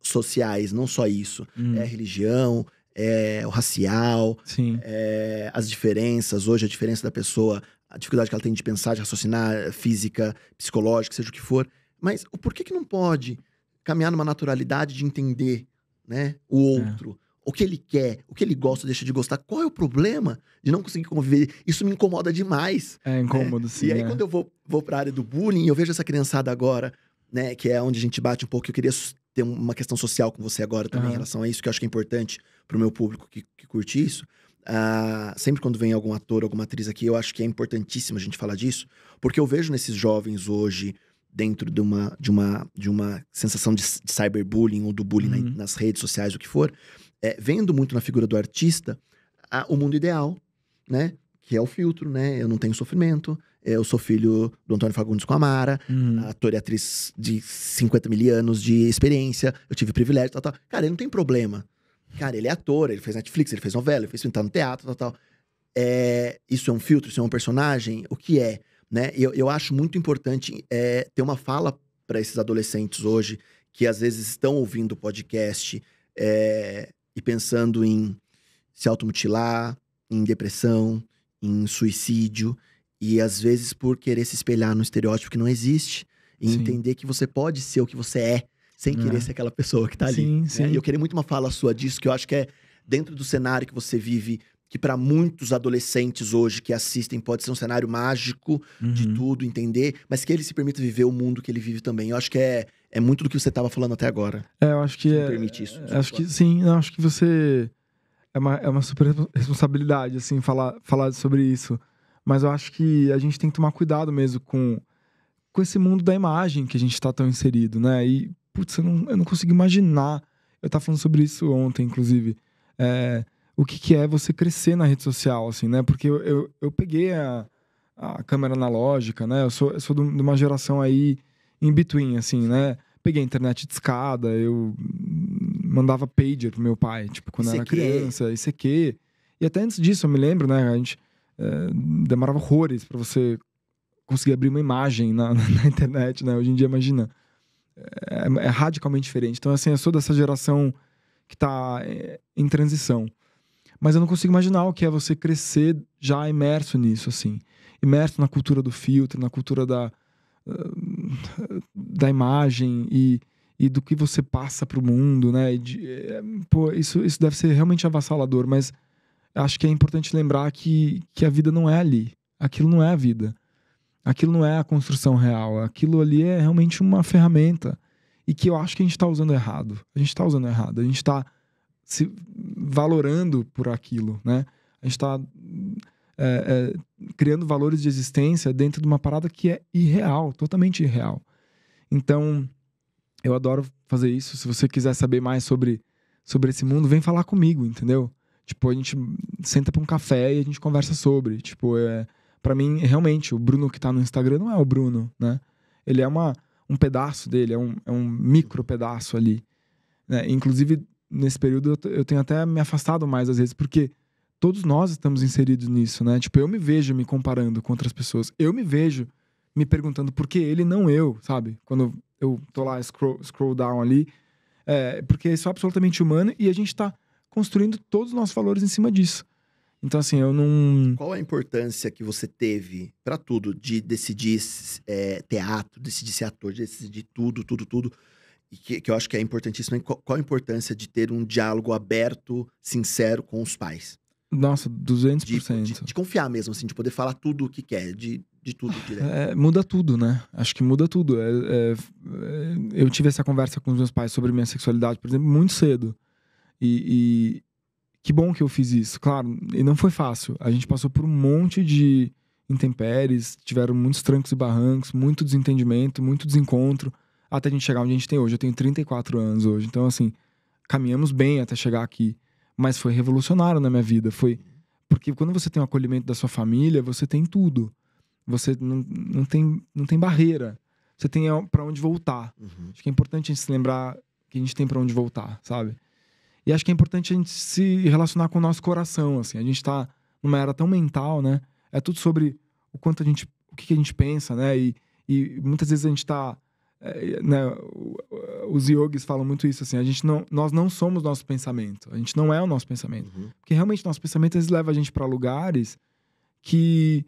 sociais, não só isso. Hum. É a religião, é o racial, Sim. É as diferenças. Hoje, a diferença da pessoa, a dificuldade que ela tem de pensar, de raciocinar, física, psicológica, seja o que for. Mas o porquê que não pode caminhar numa naturalidade de entender né, o é. outro? É. O que ele quer, o que ele gosta, deixa de gostar. Qual é o problema de não conseguir conviver? Isso me incomoda demais. É né? incômodo, né? sim. E aí, é. quando eu vou, vou para a área do bullying, eu vejo essa criançada agora, né, que é onde a gente bate um pouco, eu queria ter uma questão social com você agora também uhum. em relação a isso, que eu acho que é importante pro meu público que, que curte isso. Uh, sempre quando vem algum ator, alguma atriz aqui, eu acho que é importantíssimo a gente falar disso, porque eu vejo nesses jovens hoje, dentro de uma, de uma, de uma sensação de, de cyberbullying ou do bullying uhum. na, nas redes sociais, o que for, é, vendo muito na figura do artista a, o mundo ideal, né? Que é o filtro, né? Eu não tenho sofrimento, é, eu sou filho do Antônio Fagundes com a Mara, uhum. ator e atriz de 50 mil anos de experiência. Eu tive privilégio, tal, tal. Cara, ele não tem problema. Cara, ele é ator, ele fez Netflix, ele fez novela, ele fez pintar no teatro, tal, tal. É, isso é um filtro, isso é um personagem? O que é? Né? Eu, eu acho muito importante é, ter uma fala para esses adolescentes hoje que às vezes estão ouvindo o podcast é, e pensando em se automutilar, em depressão, em suicídio. E às vezes por querer se espelhar num estereótipo que não existe e sim. entender que você pode ser o que você é sem né. querer ser aquela pessoa que tá ali. Sim. Né? E eu queria muito uma fala sua disso, que eu acho que é dentro do cenário que você vive, que para muitos adolescentes hoje que assistem pode ser um cenário mágico uhum. de tudo, entender, mas que ele se permita viver o mundo que ele vive também. Eu acho que é, é muito do que você estava falando até agora. É, eu acho que. É, permite isso. É, acho que sim, eu acho que você. É uma, é uma super responsabilidade, assim, falar, falar sobre isso. Mas eu acho que a gente tem que tomar cuidado mesmo com, com esse mundo da imagem que a gente está tão inserido, né? E, putz, eu não, eu não consigo imaginar. Eu estava falando sobre isso ontem, inclusive. É, o que, que, é você crescer na rede social, assim, né? Porque eu, eu, eu peguei a, a câmera analógica, né? Eu sou, eu sou de uma geração aí in between, assim, né? Peguei a internet de escada, eu mandava pager pro meu pai, tipo, quando ICQ. era criança, ICQ. E até antes disso, eu me lembro, né? A gente é, demorava horrores para você conseguir abrir uma imagem na, na, internet, né? Hoje em dia, imagina. É, é, radicalmente diferente. Então, assim, eu sou dessa geração que tá eh, em transição. Mas eu não consigo imaginar o que é você crescer já imerso nisso, assim. Imerso na cultura do filtro, na cultura da, eh, da imagem e, e do que você passa pro mundo, né? De, pô, isso, isso deve ser realmente avassalador, mas acho que é importante lembrar que, que a vida não é ali. Aquilo não é a vida. Aquilo não é a construção real. Aquilo ali é realmente uma ferramenta. E que eu acho que a gente está usando errado. A gente está usando errado. A gente está se valorando por aquilo, né? A gente está é, é, criando valores de existência dentro de uma parada que é irreal, totalmente irreal. Então, eu adoro fazer isso. Se você quiser saber mais sobre, sobre esse mundo, vem falar comigo, entendeu? Tipo, a gente senta pra um café e a gente conversa sobre. Tipo, é, para mim, realmente, o Bruno que tá no Instagram não é o Bruno, né? Ele é uma, um pedaço dele, é um, é um micro pedaço ali. Né? Inclusive, nesse período, eu, eu tenho até me afastado mais às vezes, porque todos nós estamos inseridos nisso, né? Tipo, eu me vejo me comparando com outras pessoas. Eu me vejo me perguntando por que ele, não eu, sabe? Quando eu tô lá, scroll, scroll down ali. É, porque isso é absolutamente humano e a gente tá construindo todos os nossos valores em cima disso. Então, assim, eu não. Qual a importância que você teve para tudo, de decidir é, teatro, decidir ser ator, decidir tudo, tudo, tudo? E que, que eu acho que é importantíssimo. Qual, qual, a importância de ter um diálogo aberto, sincero com os pais? Nossa, 200%. De, de, de confiar mesmo, assim, de poder falar tudo o que quer, de, de tudo direto. É, muda tudo, né? Acho que muda tudo. É, é, é eu tive essa conversa com os meus pais sobre minha sexualidade, por exemplo, muito cedo. E, e, que bom que eu fiz isso. Claro, e não foi fácil. A gente passou por um monte de intempéries, tiveram muitos trancos e barrancos, muito desentendimento, muito desencontro, até a gente chegar onde a gente tem hoje. Eu tenho 34 anos hoje, então assim, caminhamos bem até chegar aqui. Mas foi revolucionário na minha vida. Foi. Porque quando você tem o acolhimento da sua família, você tem tudo. Você não, não, tem, não tem barreira. Você tem para onde voltar. Uhum. Acho que é importante a gente se lembrar que a gente tem para onde voltar, sabe? E acho que é importante a gente se relacionar com o nosso coração, assim. A gente está numa era tão mental, né? É tudo sobre o quanto a gente, o que, a gente pensa, né? E, e muitas vezes a gente está, é, eh, né? Os yogis falam muito isso, assim. A gente não, nós não somos nosso pensamento. A gente não é o nosso pensamento, uhum. porque realmente nosso pensamento vezes levam a gente para lugares que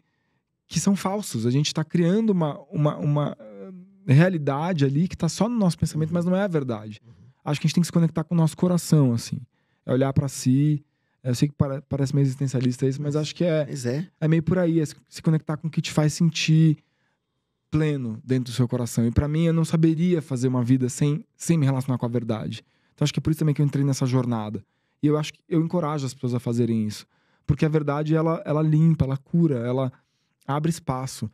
que são falsos. A gente está criando uma, uma, uma eh, realidade ali que está só no nosso pensamento, uhum. mas não é a verdade. Uhum acho que a gente tem que se conectar com o nosso coração, assim. É olhar para si. Eu sei que parece meio existencialista isso, mas acho que é, é. é. meio por aí. É se conectar com o que te faz sentir pleno dentro do seu coração. E para mim, eu não saberia fazer uma vida sem, sem me relacionar com a verdade. Então acho que é por isso também que eu entrei nessa jornada. E eu acho que eu encorajo as pessoas a fazerem isso. Porque a verdade, ela, ela limpa, ela cura, ela abre espaço.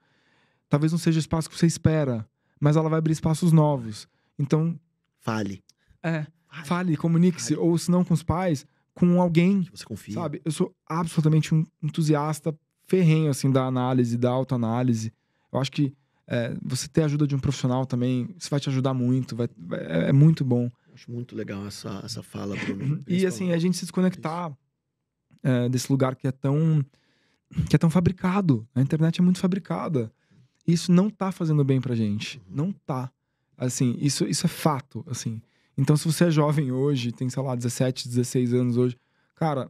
Talvez não seja o espaço que você espera, mas ela vai abrir espaços novos. Então. Fale. É. Fale, comunique-se, ou se não com os pais, com alguém. Que você confia. Sabe? Eu sou absolutamente um entusiasta ferrenho, assim, da análise, da autoanálise. Eu acho que é, você ter a ajuda de um profissional também, isso vai te ajudar muito, vai, é, é muito bom. Acho muito legal essa, essa fala, Bruno. e assim, a gente se desconectar é, desse lugar que é tão que é tão fabricado. A internet é muito fabricada. Isso não tá fazendo bem pra gente. Uhum. Não tá. Assim, isso, isso é fato, assim. Então, se você é jovem hoje, tem, sei lá, 17, 16 anos hoje, cara,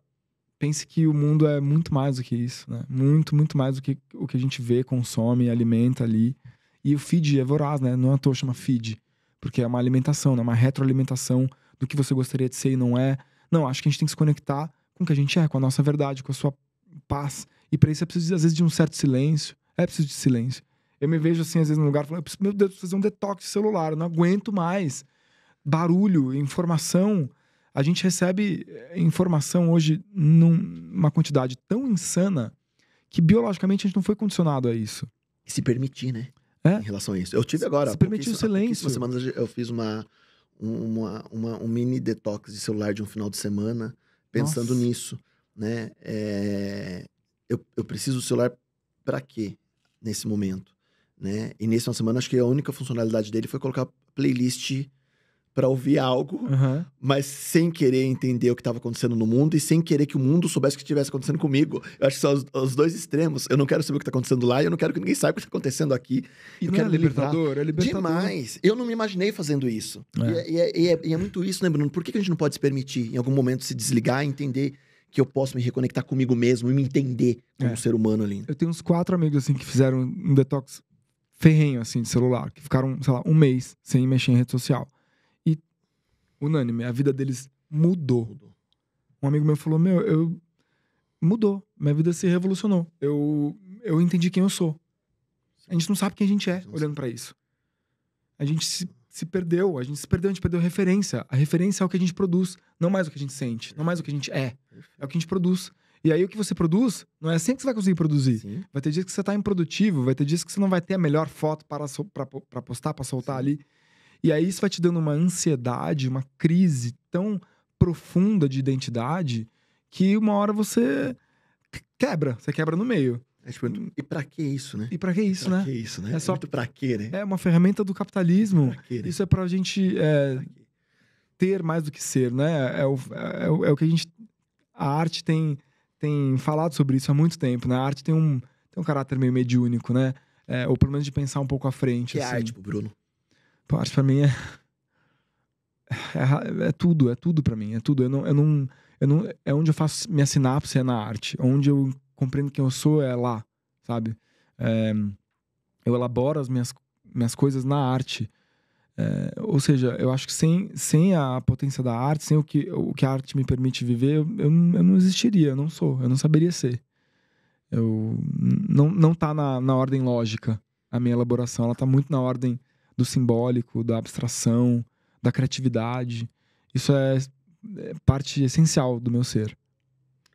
pense que o mundo é muito mais do que isso, né? Muito, muito mais do que o que a gente vê, consome, alimenta ali. E o feed é voraz, né? Não é à toa chama feed, porque é uma alimentação, né? Uma retroalimentação do que você gostaria de ser e não é. Não, acho que a gente tem que se conectar com o que a gente é, com a nossa verdade, com a sua paz. E para isso é preciso, às vezes, de um certo silêncio. É preciso de silêncio. Eu me vejo assim, às vezes, num lugar falando, meu Deus, preciso fazer um detox celular, eu não aguento mais barulho, informação. A gente recebe eh, informação hoje numa quantidade tão insana que biologicamente a gente não foi condicionado a isso. E se permitir, né? É? Em relação a isso. Eu tive agora. Se permitir o silêncio. semanas eu fiz uma, uma, uma, um mini detox de celular de um final de semana, pensando Nossa. nisso. Né? É... Eu, eu preciso do celular para quê nesse momento? Né? E nesse final de semana, acho que a única funcionalidade dele foi colocar playlist para ouvir algo, uhum. mas sem querer entender o que estava acontecendo no mundo e sem querer que o mundo soubesse o que estivesse acontecendo comigo. Eu acho que são os, os, dois extremos. Eu não quero saber o que está acontecendo lá e eu não quero que ninguém saiba o que está acontecendo aqui. E eu é quero é libertador, é libertador. Demais. Eu não me imaginei fazendo isso. É. é. E, é, e, é, e, é, muito isso, né, Bruno? Por que, que a gente não pode se permitir, em algum momento, se desligar e entender que eu posso me reconectar comigo mesmo e me entender como é. ser humano ali? Eu tenho uns quatro amigos, assim, que fizeram um detox ferrenho, assim, de celular, que ficaram, sei lá, um mês sem mexer em rede social unânime. A vida deles mudou. mudou. Um amigo meu falou: Meu, eu. Mudou. Minha vida se revolucionou. Eu, eu entendi quem eu sou. A gente não sabe quem a gente é olhando para isso. A gente se, se perdeu, a gente se perdeu, a gente perdeu a referência. A referência é o que a gente produz, não mais o que a gente sente, não mais o que a gente é. É o que a gente produz. E aí o que você produz, não é assim que você vai conseguir produzir. Sim. Vai ter dias que você tá improdutivo, vai ter dias que você não vai ter a melhor foto para, so, postar, para soltar Sim. ali. E aí isso vai te dando uma ansiedade, uma crise tão profunda de identidade que uma hora você quebra, você quebra no meio. É, tipo, e pra que isso, né? E pra que isso, pra né? Que isso, né? É, é, só muito pra quê, né? É uma ferramenta do capitalismo. Quê, né? Isso é pra gente é, pra ter mais do que ser, né? É o, é, o, é o que a gente. A arte tem, tem falado sobre isso há muito tempo, né? A arte tem um, tem um caráter meio mediúnico, né? É, ou pelo menos de pensar um pouco à frente. Que é assim. é arte tipo, Bruno parte para mim é, é, é, é, tudo, é tudo para mim, é tudo. Eu não, eu não, eu não, é onde eu faço minha sinapse é na arte, onde eu compreendo quem eu sou é lá, sabe? É, eu elaboro as minhas, minhas coisas na arte. É, ou seja, eu acho que sem, sem a potência da arte, sem o que, o que a arte me permite viver, eu, eu, eu não existiria, eu não sou, eu não saberia ser. Eu, não, não tá na, na ordem lógica a minha elaboração, ela tá muito na ordem do simbólico, da abstração, da criatividade. Isso é, é parte essencial do meu ser.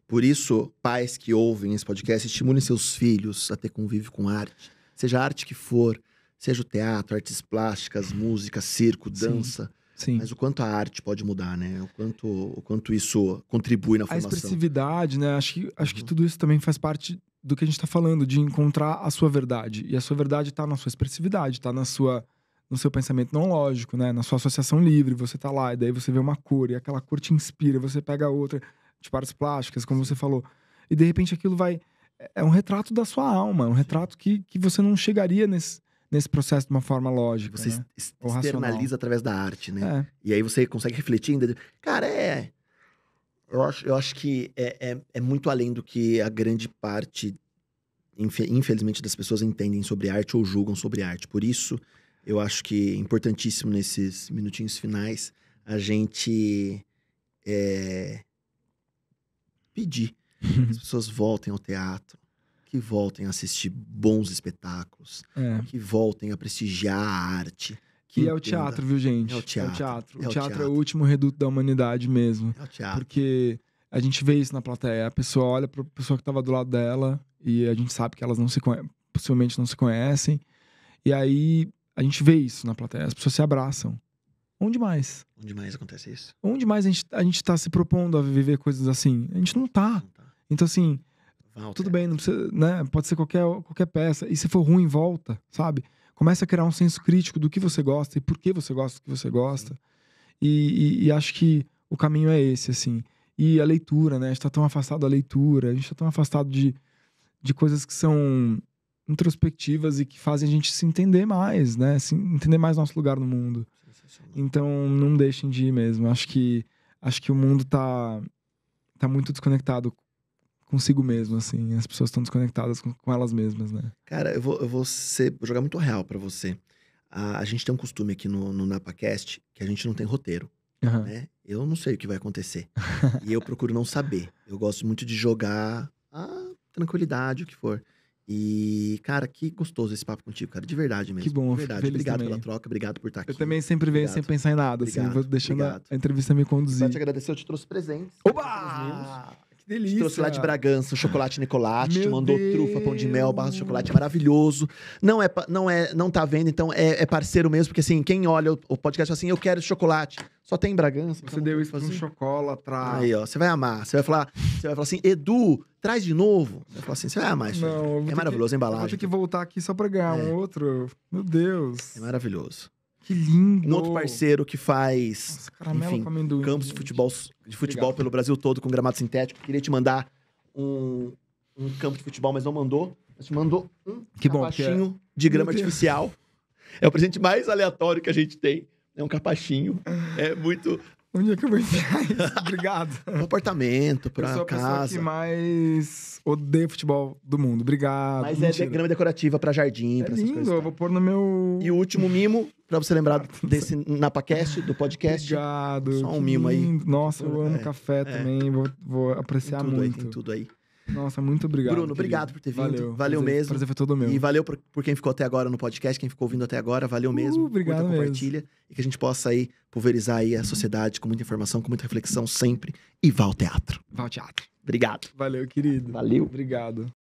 Por isso, pais que ouvem esse podcast, estimulem seus filhos a ter convívio com arte, seja a arte que for, seja o teatro, artes plásticas, música, circo, dança. Sim, sim. Mas o quanto a arte pode mudar, né? O quanto, o quanto isso contribui na formação. A expressividade, né? Acho que, acho uhum. que tudo isso também faz parte do que a gente está falando, de encontrar a sua verdade. E a sua verdade está na sua expressividade, está na sua no seu pensamento não lógico, né? Na sua associação livre, você tá lá, e daí você vê uma cor, e aquela cor te inspira, você pega outra, de partes plásticas, como você falou. E de repente aquilo vai. É, é um retrato da sua alma, é um retrato que, que você não chegaria nesse, nesse processo de uma forma lógica. Você né? externaliza através da arte, né? É. E aí você consegue refletir ainda. Cara, é. Eu acho, eu acho que é, é, é muito além do que a grande parte, infelizmente, das pessoas entendem sobre arte ou julgam sobre arte. Por isso eu acho que é importantíssimo nesses minutinhos finais a gente é, pedir que as pessoas voltem ao teatro, que voltem a assistir bons espetáculos, é. que voltem a prestigiar a arte. Que, é o teatro, viu, gente? É o teatro. É o teatro. é o, teatro, teatro. é o é último reduto da humanidade mesmo. É o teatro. Porque a gente vê isso na plateia. A pessoa olha para a pessoa que estava do lado dela e a gente sabe que elas não se conhecem, possivelmente não se conhecem. E aí a gente vê isso na plateia, as pessoas se abraçam. Onde mais? Onde mais acontece isso? Onde mais a gente, a gente tá se propondo a viver coisas assim? A gente não tá. Não tá. Então, assim, Walter. tudo é. bem, não precisa, né? Pode ser qualquer, qualquer peça. E se for ruim, volta, sabe? Começa a criar um senso crítico do que você gosta e por que você gosta do que você gosta. E, e, e, acho que o caminho é esse, assim. E a leitura, né? A gente tá tão afastado da leitura, a gente tá tão afastado de, de coisas que são introspectivas e que fazem a gente se entender mais, né? Se entender mais nosso lugar no mundo. Então, não deixem de ir mesmo. Acho que acho que o mundo tá tá muito desconectado consigo mesmo, assim. As pessoas estão desconectadas com, com, elas mesmas, né? Cara, eu vou, eu vou ser, jogar muito real para você. A, a, gente tem um costume aqui no, no NapaCast que a gente não tem roteiro. Uhum. Né? Eu não sei o que vai acontecer. e eu procuro não saber. Eu gosto muito de jogar a tranquilidade, o que for. E, cara, que gostoso esse papo contigo, cara. De verdade mesmo. Que bom, de verdade. Obrigado também. pela troca, obrigado por tá estar aqui. Eu também sempre venho obrigado. sem pensar em nada, assim, obrigado, assim, vou deixando obrigado. a entrevista me conduzir. Pra te agradecer, eu te trouxe presentes. Oba! Que delícia. Te trouxe lá de Bragança, chocolate Nicolate, te mandou Deus. trufa, pão de mel, barra de chocolate, maravilhoso. Não é, não é, não tá vendo, então é, é parceiro mesmo, porque assim, quem olha o, o podcast fala assim, eu quero chocolate. Só tem em Bragança. Você deu isso pra um chocolate Aí, ó, você vai amar. Você vai falar, você vai falar assim, Edu, traz de novo. Você vai falar assim, você vai amar isso. Não, é maravilhoso que, a embalagem. Eu vou ter que voltar aqui só pra ganhar é. um outro. Meu Deus. É maravilhoso. Que lindo! Um outro parceiro que faz Nossa, enfim, amendoim, campos gente. de futebol, de futebol Obrigado. pelo Brasil todo com gramado sintético. Queria te mandar um, um campo de futebol, mas não mandou. Mas te mandou um que capachinho que é. de grama artificial. É o presente mais aleatório que a gente tem. É um capachinho. É muito. Onde é que eu vou enfiar isso? Obrigado. Um apartamento, pra eu sou a casa. pessoa que mais odeia futebol do mundo. Obrigado. Mas é Mentira. é grama decorativa pra jardim, é pra essas lindo, coisas. eu tá. vou pôr no meu... E o último mimo, pra você lembrar desse NapaCast, do podcast. Obrigado. Só um mimo lindo. aí. Nossa, eu é. amo é, café é. também. Vou, vou apreciar tem tudo muito. Aí, tem tudo aí. Nossa, muito obrigado. Bruno, obrigado por ter vindo. Valeu, valeu prazer, mesmo. Prazer foi todo meu. E valeu por, por, quem ficou até agora no podcast, quem ficou ouvindo até agora. Valeu uh, mesmo. Obrigado Curta, mesmo. compartilha. E que a gente possa aí pulverizar aí a sociedade com muita informação, com muita reflexão sempre. E vá ao teatro. Vá ao teatro. Obrigado. Valeu, querido. Valeu. Obrigado.